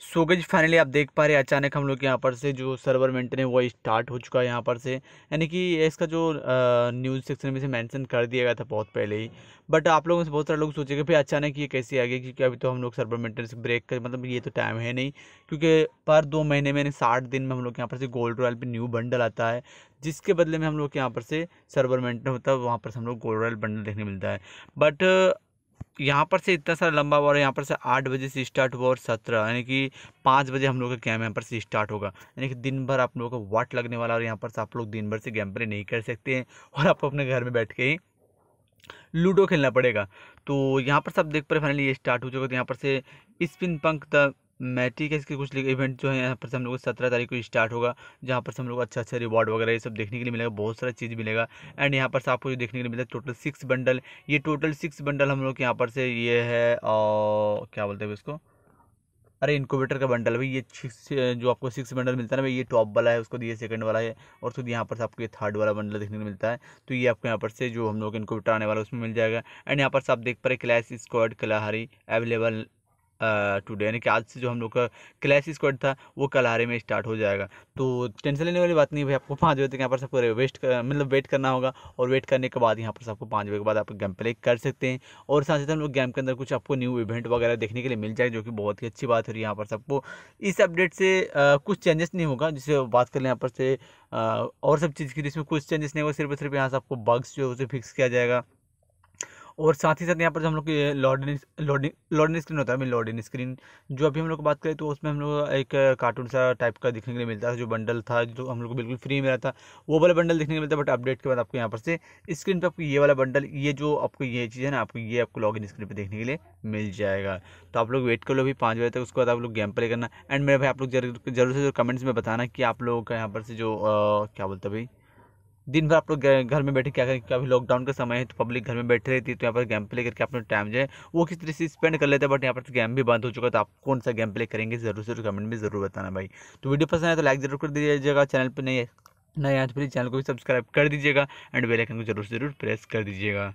so finally आप देख पा रहे हैं अचानक हम लोग यहाँ पर से जो सर्वर मेंटेन है वो स्टार्ट हो चुका है यहाँ पर से यानी कि इसका जो न्यूज़ सेक्शन में से मेंशन कर दिया गया था बहुत पहले ही बट आप लोगों से बहुत सारे लोग सोचेंगे भाई अचानक ये कैसे आ गया क्योंकि अभी तो हम लोग सर्वर मेंटेनेंस ब्रेक कर मतलब ये तो टाइम है नहीं क्योंकि पर दो महीने में साठ दिन में हम लोग यहाँ पर से गोल्ड रॉयल पर न्यू बंडल आता है जिसके बदले में हम लोग यहाँ पर से सर्वर मेंटेन होता है वहाँ पर से हम लोग गोल्ड रॉयल बंडल देखने मिलता है बट यहाँ पर से इतना सारा लंबा वॉर और यहाँ पर से आठ बजे से स्टार्ट हुआ और सत्रह यानी कि पाँच बजे हम लोग का गेम यहाँ पर से स्टार्ट होगा यानी कि दिन भर आप लोगों को वाट लगने वाला और यहाँ पर से आप लोग दिन भर से गेम प्ले नहीं कर सकते हैं और आपको अपने घर में बैठ के ही लूडो खेलना पड़ेगा तो यहाँ पर सब देख पर फाइनली ये स्टार्ट हो चुका तो यहाँ पर से स्पिन पंख तक मैट्रिक है इसके कुछ इवेंट जो है यहाँ पर से हम लोग सत्रह तारीख को स्टार्ट होगा जहाँ पर से हम लोग अच्छा अच्छा रिवॉर्ड वगैरह ये सब देखने के लिए मिलेगा बहुत सारा चीज़ मिलेगा एंड यहाँ पर से आपको जो देखने के लिए मिलेगा टोटल सिक्स बंडल ये टोटल सिक्स बंडल हम लोग यहाँ पर से ये है और क्या बोलते हैं इसको अरे इनकोवेटर का बंडल भाई ये जो आपको सिक्स बंडल मिलता है ना भाई ये टॉप वाला है उसको ये सेकंड वाला है और खुद यहाँ पर से आपको ये थर्ड वाला बंडल देखने को मिलता है तो ये आपको यहाँ पर से जो हम लोग इनकोवेटर आने वाला है उसमें मिल जाएगा एंड यहाँ पर से आप देख पा रहे clash squad Kalahari available today यानी कि आज से जो हम लोग का क्लैश स्क्वाड था वो कल हारे में स्टार्ट हो जाएगा तो टेंशन लेने वाली बात नहीं भाई आपको पाँच बजे तक यहाँ पर सबको वेस्ट मतलब वेट करना होगा और वेट करने के बाद यहाँ पर सबको पाँच बजे के बाद आप गेम प्ले कर सकते हैं और साथ ही साथ हम लोग गेम के अंदर कुछ आपको न्यू इवेंट वगैरह देखने के लिए मिल जाएगा जो कि बहुत ही अच्छी बात है यहाँ पर सबको इस अपडेट से कुछ चेंजेस नहीं होगा जिससे बात कर लें यहाँ पर से और सब चीज़ की जिसमें कुछ चेंजेस नहीं होगा सिर्फ सिर्फ यहाँ से आपको बग्स जो है उसे फिक्स किया जाएगा और साथ ही साथ यहाँ पर हम लोग लॉडिन स्क्रीन होता है लॉडिन स्क्रीन जो अभी हम लोग बात करें तो उसमें हम लोग एक कार्टून सा टाइप का दिखने के लिए मिलता था जो बंडल था जो हम लोग को बिल्कुल फ्री में रहा था वो वाला बंडल दिखने को मिलता है बट अपडेट के बाद आपको यहाँ पर से स्क्रीन पर आपको ये वाला बंडल ये जो आपको ये चीज़ है ना आपको ये आपको लॉग स्क्रीन पर देखने के लिए मिल जाएगा तो आप लोग वेट कर लो अभी पाँच बजे तक उसके बाद आप लोग गेम प्ले करना एंड मेरे भाई आप लोग जरूर से जरूर कमेंट्स में बताना कि आप लोगों का यहाँ पर से जो क्या बोलते भाई दिन भर आप लोग घर में बैठे क्या करें अभी लॉकडाउन का समय है तो पब्लिक घर में बैठे रहती है तो यहाँ पर गेम प्ले करके अपना टाइम जो है वो किस तरह से स्पेंड कर लेते हैं बट यहाँ पर गेम तो भी बंद हो चुका है तो आप कौन सा गेम प्ले करेंगे जरूर जरूर कमेंट में जरूर बताना भाई तो वीडियो पसंद आए तो लाइक जरूर कर दीजिएगा चैनल पर नहीं नए आए तो प्लीज़ चैनल को भी सब्सक्राइब कर दीजिएगा एंड बेलाइकन को जरूर जरूर प्रेस कर दीजिएगा